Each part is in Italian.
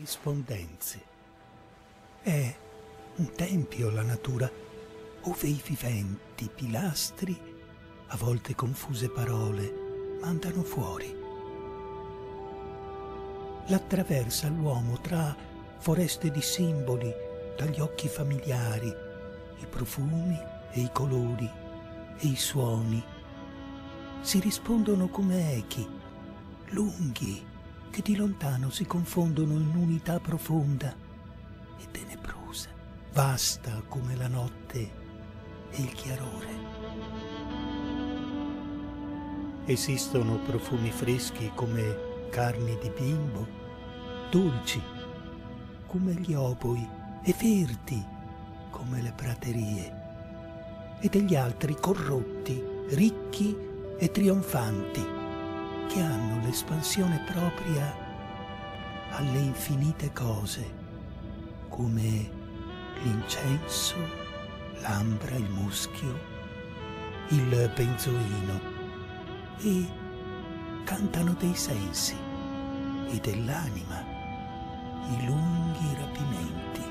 rispondenze. È un tempio la natura, ove i viventi pilastri, a volte confuse parole, mandano fuori. L'attraversa l'uomo tra foreste di simboli, dagli occhi familiari, i profumi e i colori e i suoni. Si rispondono come echi, lunghi che di lontano si confondono in unità profonda e tenebrosa, vasta come la notte e il chiarore. Esistono profumi freschi come carni di bimbo, dolci come gli oboi e verdi come le praterie, e degli altri corrotti, ricchi e trionfanti che hanno l'espansione propria alle infinite cose, come l'incenso, l'ambra, il muschio, il benzoino, e cantano dei sensi e dell'anima i lunghi rapimenti.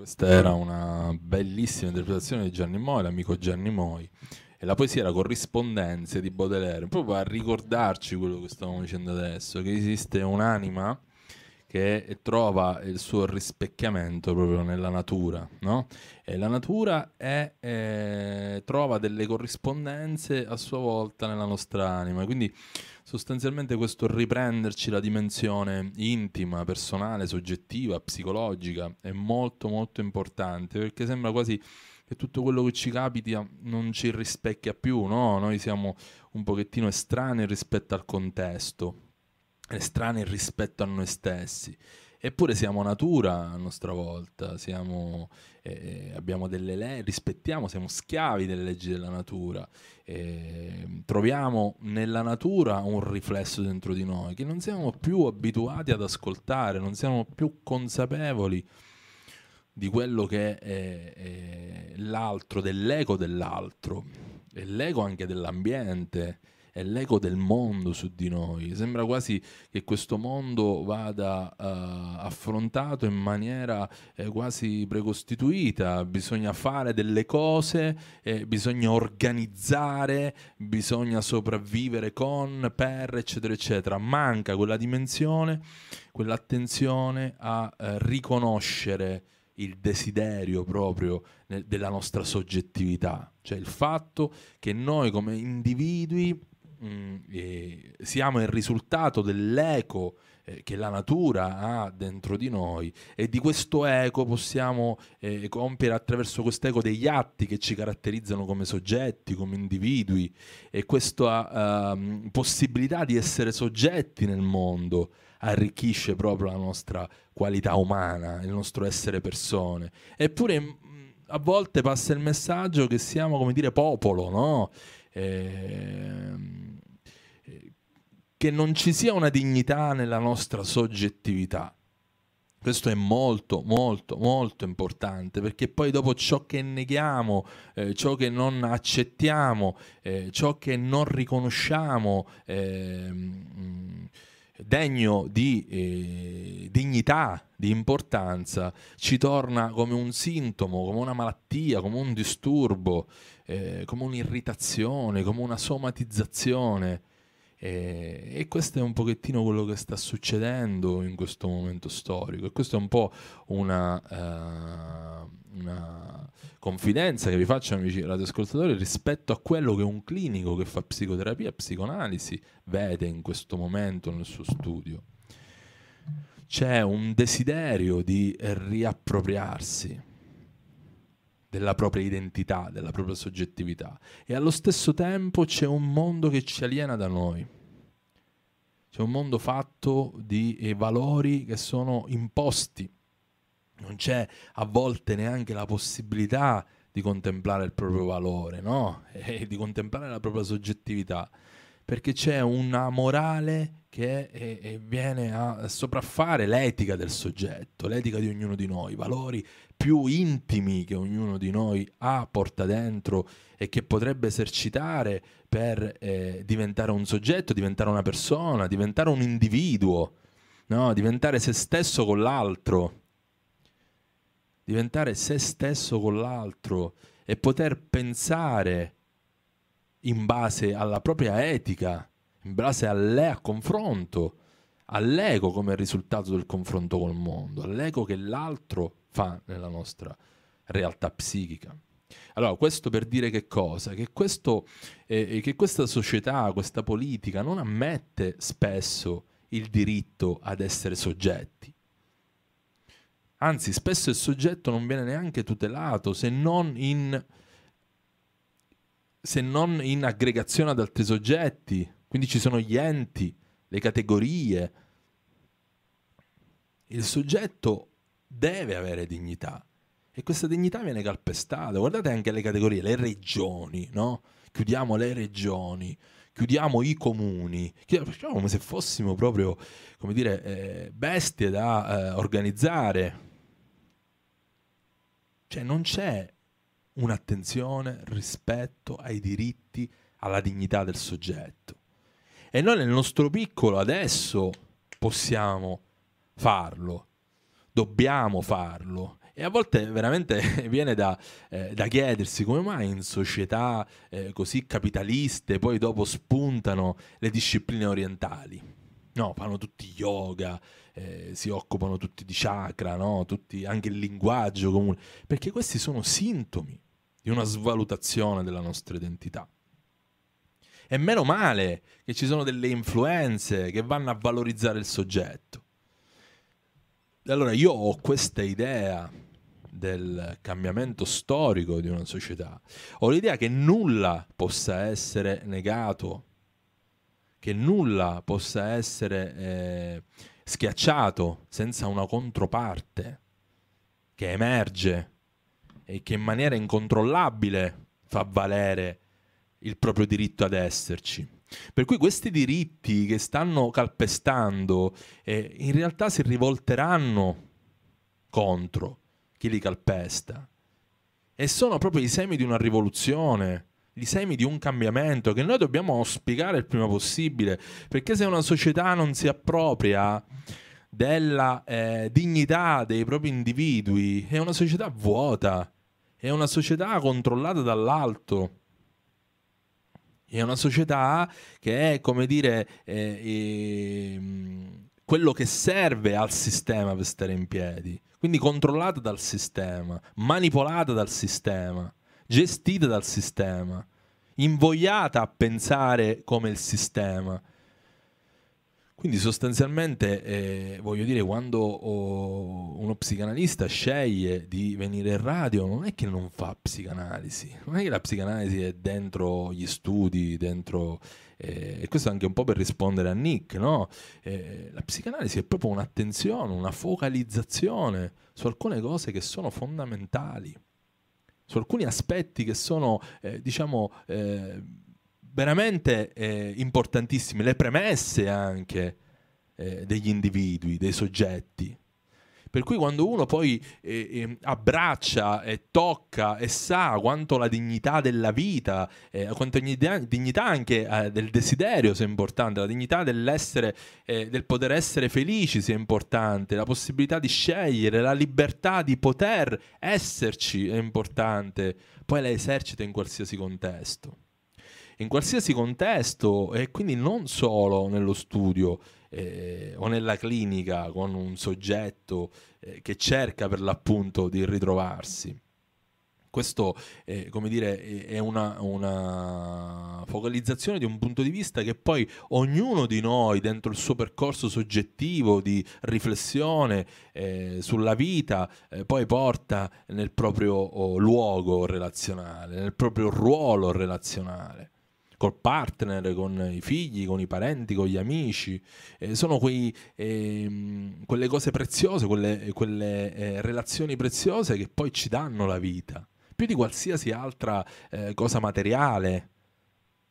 Questa era una bellissima interpretazione di Gianni Moi, l'amico Gianni Moi. E la poesia era Corrispondenze di Baudelaire, proprio a ricordarci quello che stavamo dicendo adesso, che esiste un'anima che trova il suo rispecchiamento proprio nella natura, no? E la natura è, eh, trova delle corrispondenze a sua volta nella nostra anima, quindi Sostanzialmente questo riprenderci la dimensione intima, personale, soggettiva, psicologica è molto molto importante perché sembra quasi che tutto quello che ci capita non ci rispecchia più, no? Noi siamo un pochettino estranei rispetto al contesto, estranei rispetto a noi stessi. Eppure siamo natura a nostra volta, siamo, eh, eh abbiamo delle leggi, rispettiamo, siamo schiavi delle leggi della natura, eh, troviamo nella natura un riflesso dentro di noi che non siamo più abituati ad ascoltare, non siamo più consapevoli di quello che è, è l'altro, dell'ego dell'altro, e l'ego anche dell'ambiente è l'eco del mondo su di noi. Sembra quasi che questo mondo vada uh, affrontato in maniera eh, quasi precostituita. Bisogna fare delle cose, eh, bisogna organizzare, bisogna sopravvivere con, per, eccetera, eccetera. Manca quella dimensione, quell'attenzione a eh, riconoscere il desiderio proprio della nostra soggettività, cioè il fatto che noi come individui mh, mm, eh, siamo il risultato dell'eco eh, che la natura ha dentro di noi e di questo eco possiamo eh, compiere attraverso quest'eco degli atti che ci caratterizzano come soggetti, come individui e questa eh, ehm, possibilità di essere soggetti nel mondo arricchisce proprio la nostra qualità umana, il nostro essere persone. Eppure mm, a volte passa il messaggio che siamo, come dire, popolo, no? ehm, che non ci sia una dignità nella nostra soggettività. Questo è molto, molto, molto importante perché poi dopo ciò che neghiamo, eh, ciò che non accettiamo, eh, ciò che non riconosciamo eh, degno di eh, dignità, di importanza, ci torna come un sintomo, come una malattia, come un disturbo eh, come un'irritazione, come una somatizzazione. E, e, questo è un pochettino quello che sta succedendo in questo momento storico e questa è un po' una, uh, una confidenza che vi faccio amici radioascoltatori rispetto a quello che un clinico che fa psicoterapia, e psicoanalisi vede in questo momento nel suo studio. C'è un desiderio di riappropriarsi della propria identità, della propria soggettività. E allo stesso tempo c'è un mondo che ci aliena da noi. C'è un mondo fatto di valori che sono imposti. Non c'è a volte neanche la possibilità di contemplare il proprio valore, no? E di contemplare la propria soggettività. Perché c'è una morale che è, eh, è eh, viene a sopraffare l'etica del soggetto, l'etica di ognuno di noi, i valori più intimi che ognuno di noi ha, porta dentro e che potrebbe esercitare per eh, diventare un soggetto, diventare una persona, diventare un individuo, no? diventare se stesso con l'altro, diventare se stesso con l'altro e poter pensare in base alla propria etica in base a lei a confronto, all'ego come risultato del confronto col mondo, all'ego che l'altro fa nella nostra realtà psichica. Allora, questo per dire che cosa? Che, questo, eh, eh, che questa società, questa politica non ammette spesso il diritto ad essere soggetti. Anzi, spesso il soggetto non viene neanche tutelato se non in, se non in aggregazione ad altri soggetti, quindi ci sono gli enti, le categorie. Il soggetto deve avere dignità e questa dignità viene calpestata. Guardate anche le categorie, le regioni, no? Chiudiamo le regioni, chiudiamo i comuni, facciamo come se fossimo proprio, come dire, eh, bestie da eh, organizzare. Cioè non c'è un'attenzione rispetto ai diritti, alla dignità del soggetto. E noi nel nostro piccolo adesso possiamo farlo, dobbiamo farlo. E a volte veramente viene da, eh, da chiedersi come mai in società eh, così capitaliste poi dopo spuntano le discipline orientali. No, fanno tutti yoga, eh, si occupano tutti di chakra, no? tutti, anche il linguaggio comune, perché questi sono sintomi di una svalutazione della nostra identità. E meno male che ci sono delle influenze che vanno a valorizzare il soggetto. Allora io ho questa idea del cambiamento storico di una società, ho l'idea che nulla possa essere negato, che nulla possa essere eh, schiacciato senza una controparte che emerge e che in maniera incontrollabile fa valere il proprio diritto ad esserci. Per cui questi diritti che stanno calpestando eh, in realtà si rivolteranno contro chi li calpesta. E sono proprio i semi di una rivoluzione, i semi di un cambiamento che noi dobbiamo auspicare il prima possibile, perché se una società non si appropria della eh, dignità dei propri individui, è una società vuota, è una società controllata dall'alto è una società che è, come dire, è, eh, è, ehm, quello che serve al sistema per stare in piedi. Quindi controllata dal sistema, manipolata dal sistema, gestita dal sistema, invogliata a pensare come il sistema. Quindi sostanzialmente, eh, voglio dire, quando oh, uno psicanalista sceglie di venire in radio, non è che non fa psicanalisi, non è che la psicanalisi è dentro gli studi, dentro... Eh, e questo anche un po' per rispondere a Nick, no? Eh, la psicanalisi è proprio un'attenzione, una focalizzazione su alcune cose che sono fondamentali, su alcuni aspetti che sono, eh, diciamo eh, veramente eh, importantissime, le premesse anche eh, degli individui, dei soggetti. Per cui quando uno poi eh, eh abbraccia e tocca e sa quanto la dignità della vita, eh, quanto la dignità anche eh, del desiderio sia importante, la dignità dell'essere, del poter essere felici sia importante, la possibilità di scegliere, la libertà di poter esserci è importante, poi la esercita in qualsiasi contesto in qualsiasi contesto e quindi non solo nello studio eh, o nella clinica con un soggetto eh, che cerca per l'appunto di ritrovarsi. Questo eh, come dire, è una, una, focalizzazione di un punto di vista che poi ognuno di noi, dentro il suo percorso soggettivo di riflessione eh, sulla vita, eh, poi porta nel proprio oh, luogo relazionale, nel proprio ruolo relazionale col partner, con i figli, con i parenti, con gli amici. Eh, sono quei, ehm, quelle cose preziose, quelle, quelle eh, relazioni preziose che poi ci danno la vita, più di qualsiasi altra eh, cosa materiale,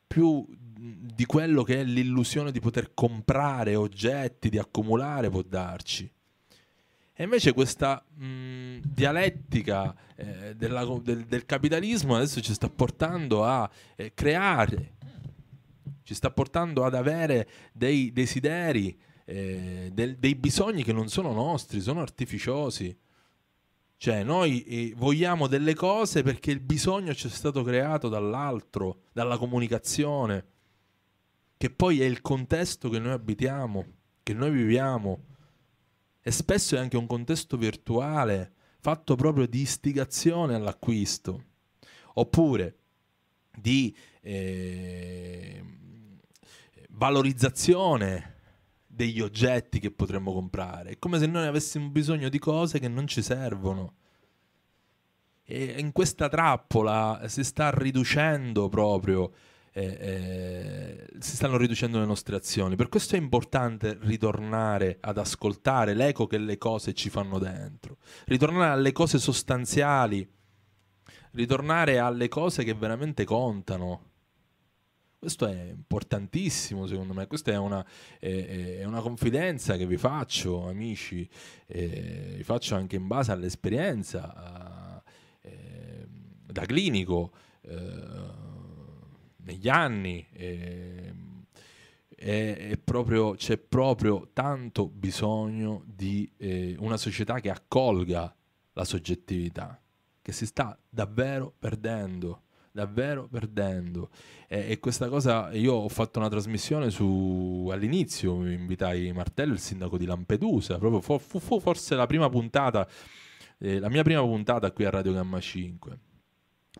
più di quello che è l'illusione di poter comprare oggetti, di accumulare può darci. E invece questa mh, dialettica eh, della, del, del, capitalismo adesso ci sta portando a eh, creare ci sta portando ad avere dei desideri, eh, del, dei bisogni che non sono nostri, sono artificiosi. Cioè, noi eh, vogliamo delle cose perché il bisogno ci è stato creato dall'altro, dalla comunicazione, che poi è il contesto che noi abitiamo, che noi viviamo. E spesso è anche un contesto virtuale, fatto proprio di istigazione all'acquisto. Oppure di... Eh, valorizzazione degli oggetti che potremmo comprare. È come se noi avessimo bisogno di cose che non ci servono. E in questa trappola si sta riducendo proprio, eh, eh, si stanno riducendo le nostre azioni. Per questo è importante ritornare ad ascoltare l'eco che le cose ci fanno dentro, ritornare alle cose sostanziali, ritornare alle cose che veramente contano questo è importantissimo secondo me, questa è una, eh, è una confidenza che vi faccio amici, eh, vi faccio anche in base all'esperienza eh, da clinico eh, negli anni. È proprio, c'è proprio tanto bisogno di eh, una società che accolga la soggettività, che si sta davvero perdendo davvero perdendo. E, e, questa cosa, io ho fatto una trasmissione su, all'inizio, mi invitai Martello, il sindaco di Lampedusa, proprio fu, fu, fu forse la prima puntata, eh, la mia prima puntata qui a Radio Gamma 5.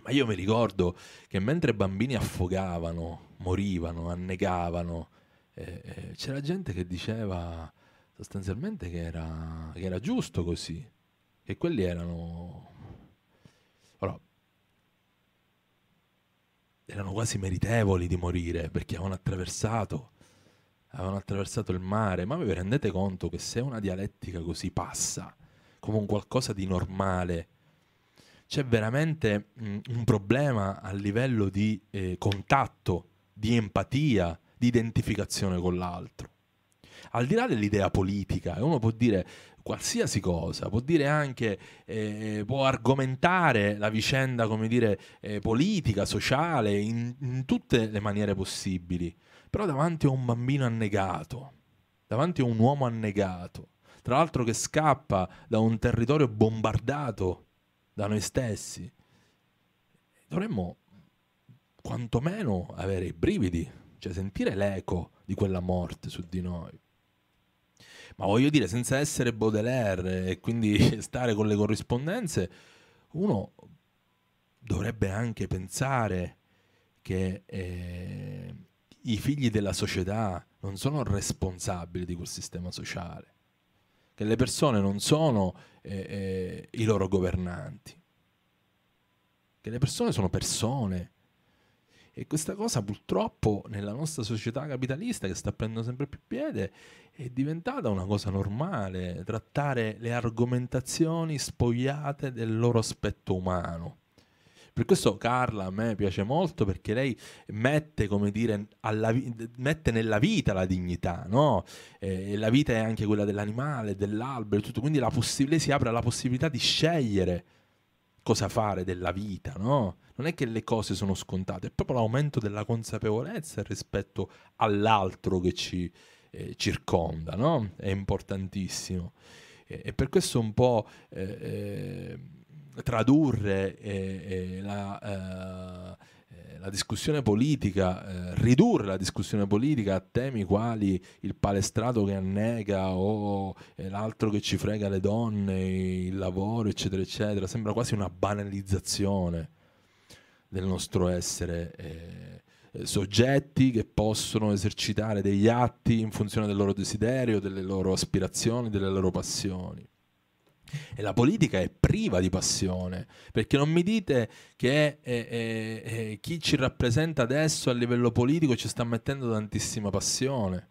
Ma io mi ricordo che mentre bambini affogavano, morivano, annegavano, eh, eh, c'era gente che diceva sostanzialmente che era, che era giusto così, che quelli erano erano quasi meritevoli di morire perché avevano attraversato, avevano attraversato il mare. Ma vi rendete conto che se una dialettica così passa come un qualcosa di normale, c'è veramente mh, mm, un problema a livello di eh, contatto, di empatia, di identificazione con l'altro. Al di là dell'idea politica, uno può dire qualsiasi cosa, può dire anche, eh, può argomentare la vicenda, come dire, eh, politica, sociale, in, in tutte le maniere possibili. Però davanti a un bambino annegato, davanti a un uomo annegato, tra l'altro che scappa da un territorio bombardato da noi stessi, dovremmo quantomeno avere i brividi, cioè sentire l'eco di quella morte su di noi ma voglio dire, senza essere Baudelaire e quindi stare con le corrispondenze, uno dovrebbe anche pensare che eh, i figli della società non sono responsabili di quel sistema sociale, che le persone non sono eh, eh, i loro governanti, che le persone sono persone e questa cosa purtroppo nella nostra società capitalista che sta prendendo sempre più piede è diventata una cosa normale, trattare le argomentazioni spogliate del loro aspetto umano. Per questo Carla a me piace molto perché lei mette, dire, vi- mette nella vita la dignità, no? E la vita è anche quella dell'animale, dell'albero, tutto. Quindi possi- lei si apre alla possibilità di scegliere cosa fare della vita, no? Non è che le cose sono scontate, è proprio l'aumento della consapevolezza rispetto all'altro che ci eh, circonda, no? È importantissimo. E, e per questo un po' eh, eh, tradurre eh, eh, la eh, la discussione politica, eh, ridurre la discussione politica a temi quali il palestrato che annega o eh, l'altro che ci frega le donne, il lavoro, eccetera, eccetera, sembra quasi una banalizzazione del nostro essere. Eh, eh soggetti che possono esercitare degli atti in funzione del loro desiderio, delle loro aspirazioni, delle loro passioni. E la politica è priva di passione, perché non mi dite che eh eh, eh, eh, chi ci rappresenta adesso a livello politico ci sta mettendo tantissima passione.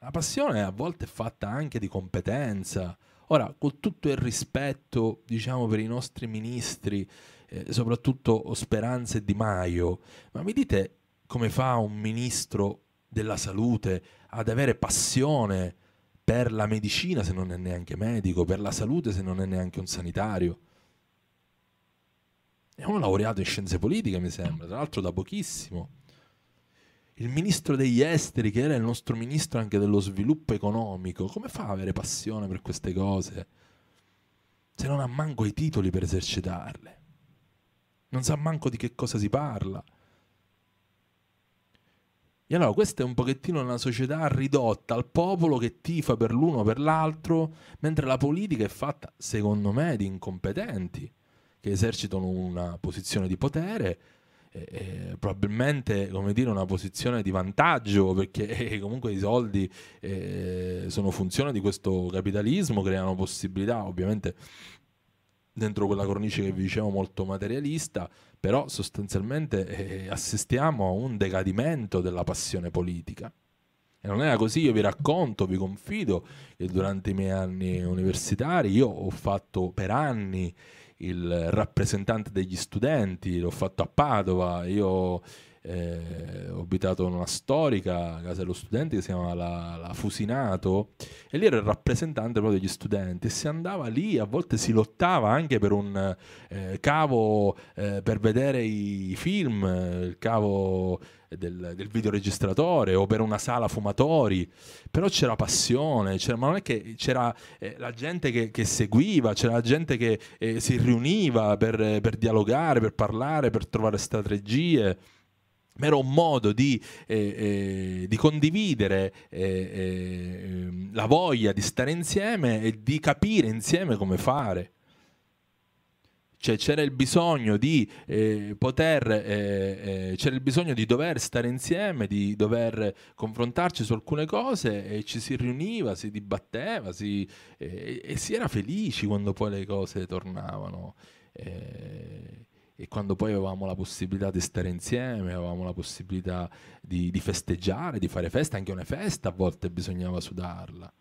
La passione a volte è fatta anche di competenza. Ora, con tutto il rispetto, diciamo, per i nostri ministri, eh, soprattutto Speranza e Di Maio, ma mi dite come fa un ministro della salute ad avere passione? per la medicina se non è neanche medico, per la salute se non è neanche un sanitario. È un laureato in scienze politiche, mi sembra, tra l'altro da pochissimo. Il ministro degli esteri, che era il nostro ministro anche dello sviluppo economico, come fa ad avere passione per queste cose? Se non ha manco i titoli per esercitarle. Non sa manco di che cosa si parla. E allora questa è un pochettino una società ridotta al popolo che tifa per l'uno o per l'altro, mentre la politica è fatta, secondo me, di incompetenti che esercitano una posizione di potere eh, probabilmente come dire, una posizione di vantaggio perché eh, comunque i soldi eh, sono funzione di questo capitalismo, creano possibilità ovviamente dentro quella cornice che vi dicevo molto materialista, però sostanzialmente eh, eh, assistiamo a un decadimento della passione politica. E non era così, io vi racconto, vi confido che durante i miei anni universitari io ho fatto per anni il rappresentante degli studenti, l'ho fatto a Padova, io eh, ho abitato in una storica casa dello studente che si chiama la, la, Fusinato e lì ero il rappresentante proprio degli studenti e si andava lì, a volte si lottava anche per un eh, cavo eh, per vedere i film, il cavo del, del, videoregistratore o per una sala fumatori, però c'era passione, c'era, ma non è che c'era eh, la gente che, che, seguiva, c'era la gente che eh, si riuniva per, per dialogare, per parlare, per trovare strategie era un modo di, eh, eh, di condividere eh, eh, la voglia di stare insieme e di capire insieme come fare. Cioè, c'era il bisogno di eh, poter, eh, c'era il bisogno di dover stare insieme, di dover confrontarci su alcune cose e ci si riuniva, si dibatteva si, e si era felici quando poi le cose tornavano. Eh, e quando poi avevamo la possibilità di stare insieme, avevamo la possibilità di, di festeggiare, di fare festa, anche una festa a volte bisognava sudarla.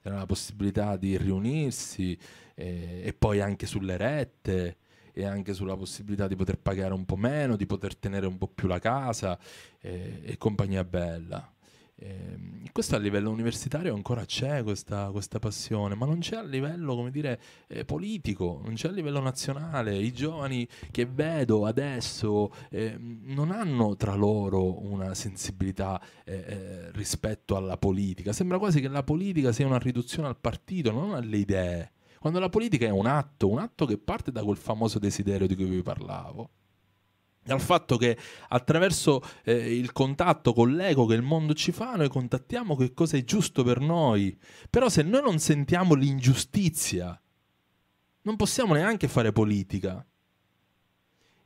Era la possibilità di riunirsi eh, e poi anche sulle rette e anche sulla possibilità di poter pagare un po' meno, di poter tenere un po' più la casa eh, e compagnia bella. Eh, questo a livello universitario ancora c'è questa, questa, passione, ma non c'è a livello come dire, eh, politico, non c'è a livello nazionale. I giovani che vedo adesso eh, non hanno tra loro una sensibilità eh, eh, rispetto alla politica. Sembra quasi che la politica sia una riduzione al partito, non alle idee. Quando la politica è un atto, un atto che parte da quel famoso desiderio di cui vi parlavo dal fatto che attraverso eh, il contatto con l'ego che il mondo ci fa, noi contattiamo che cosa è giusto per noi. Però se noi non sentiamo l'ingiustizia, non possiamo neanche fare politica.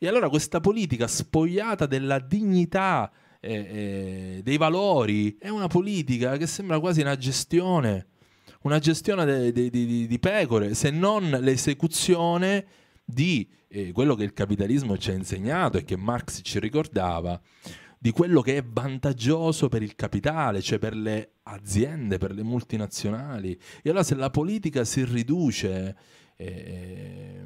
E allora questa politica spogliata della dignità, eh, eh, dei valori, è una politica che sembra quasi una gestione, una gestione di pecore, se non l'esecuzione di eh, quello che il capitalismo ci ha insegnato e che Marx ci ricordava di quello che è vantaggioso per il capitale, cioè per le aziende, per le multinazionali. E allora se la politica si riduce eh,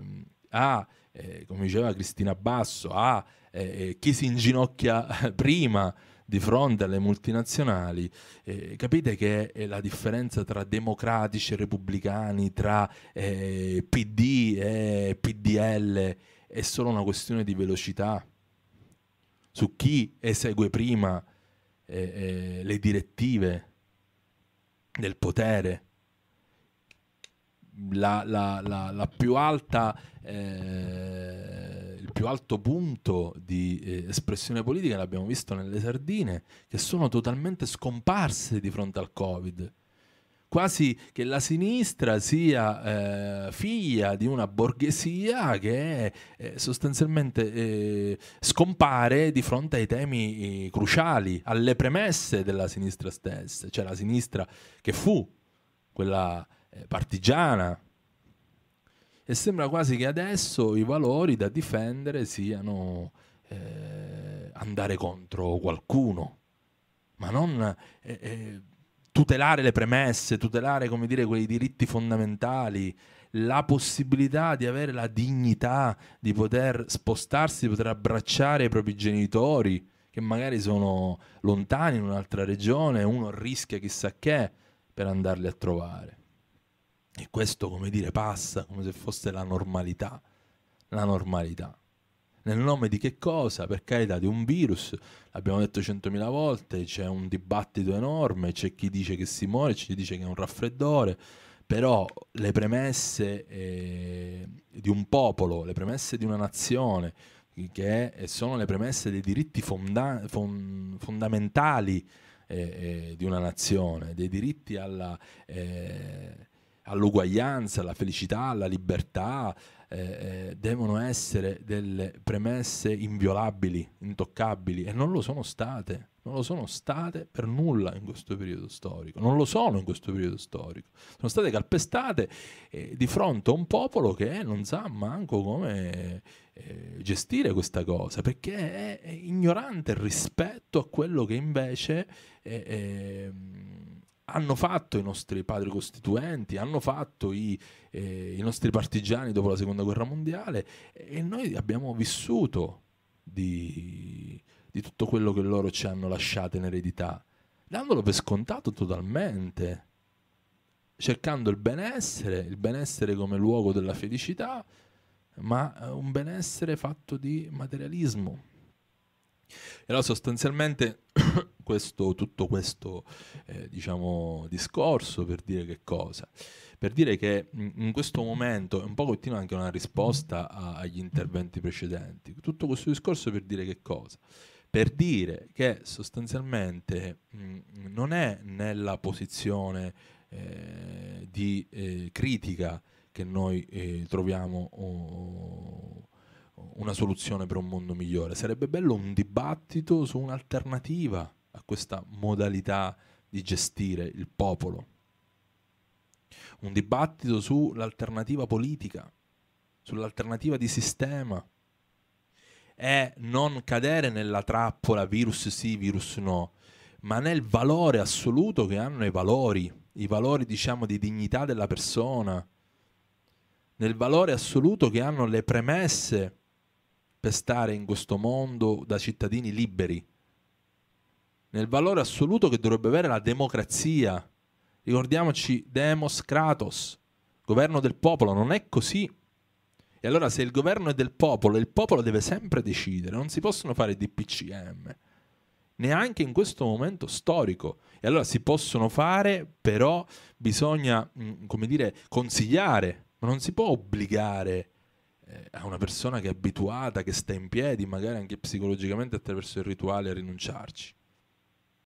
a, eh, come diceva Cristina Basso, a eh, eh chi si inginocchia prima di fronte alle multinazionali, eh, capite che è la differenza tra democratici e repubblicani, tra eh, PD e PDL, è solo una questione di velocità, su chi esegue prima eh, eh le direttive del potere. La, la, la, la più alta eh, più alto punto di eh, espressione politica l'abbiamo visto nelle sardine, che sono totalmente scomparse di fronte al Covid. Quasi che la sinistra sia eh, figlia di una borghesia che eh, sostanzialmente eh, scompare di fronte ai temi eh, cruciali, alle premesse della sinistra stessa, cioè la sinistra che fu quella eh, partigiana, e sembra quasi che adesso i valori da difendere siano eh, andare contro qualcuno, ma non eh, eh, tutelare le premesse, tutelare come dire, quei diritti fondamentali, la possibilità di avere la dignità di poter spostarsi, di poter abbracciare i propri genitori che magari sono lontani in un'altra regione, uno rischia chissà che per andarli a trovare. E questo, come dire, passa come se fosse la normalità. La normalità. Nel nome di che cosa? Per carità, di un virus, l'abbiamo detto centomila volte, c'è un dibattito enorme, c'è chi dice che si muore, c'è chi dice che è un raffreddore, però le premesse eh, di un popolo, le premesse di una nazione, che sono le premesse dei diritti fonda- fondamentali eh, eh, di una nazione, dei diritti alla, eh, all'uguaglianza, alla felicità, alla libertà, eh, eh, devono essere delle premesse inviolabili, intoccabili e non lo sono state, non lo sono state per nulla in questo periodo storico, non lo sono in questo periodo storico, sono state calpestate eh, di fronte a un popolo che non sa manco come eh, gestire questa cosa, perché è, ignorante rispetto a quello che invece... È, eh, ehm, hanno fatto i nostri padri costituenti, hanno fatto i, eh, i, nostri partigiani dopo la seconda guerra mondiale e noi abbiamo vissuto di, di tutto quello che loro ci hanno lasciato in eredità, dandolo per scontato totalmente, cercando il benessere, il benessere come luogo della felicità, ma eh, un benessere fatto di materialismo e allora sostanzialmente questo, tutto questo eh, diciamo, discorso per dire che cosa? Per dire che mm, in questo momento, un po' continua anche una risposta a, agli interventi precedenti, tutto questo discorso per dire che cosa? Per dire che sostanzialmente mh, mm, non è nella posizione eh, di eh, critica che noi eh, troviamo... Oh, una soluzione per un mondo migliore, sarebbe bello un dibattito su un'alternativa a questa modalità di gestire il popolo, un dibattito sull'alternativa politica, sull'alternativa di sistema e non cadere nella trappola virus sì, virus no, ma nel valore assoluto che hanno i valori, i valori diciamo di dignità della persona, nel valore assoluto che hanno le premesse per stare in questo mondo da cittadini liberi, nel valore assoluto che dovrebbe avere la democrazia. Ricordiamoci demos kratos, governo del popolo, non è così. E allora se il governo è del popolo, il popolo deve sempre decidere, non si possono fare DPCM, neanche in questo momento storico. E allora si possono fare, però bisogna, mm, come dire, consigliare, ma non si può obbligare eh, a una persona che è abituata, che sta in piedi, magari anche psicologicamente attraverso il rituale, a rinunciarci.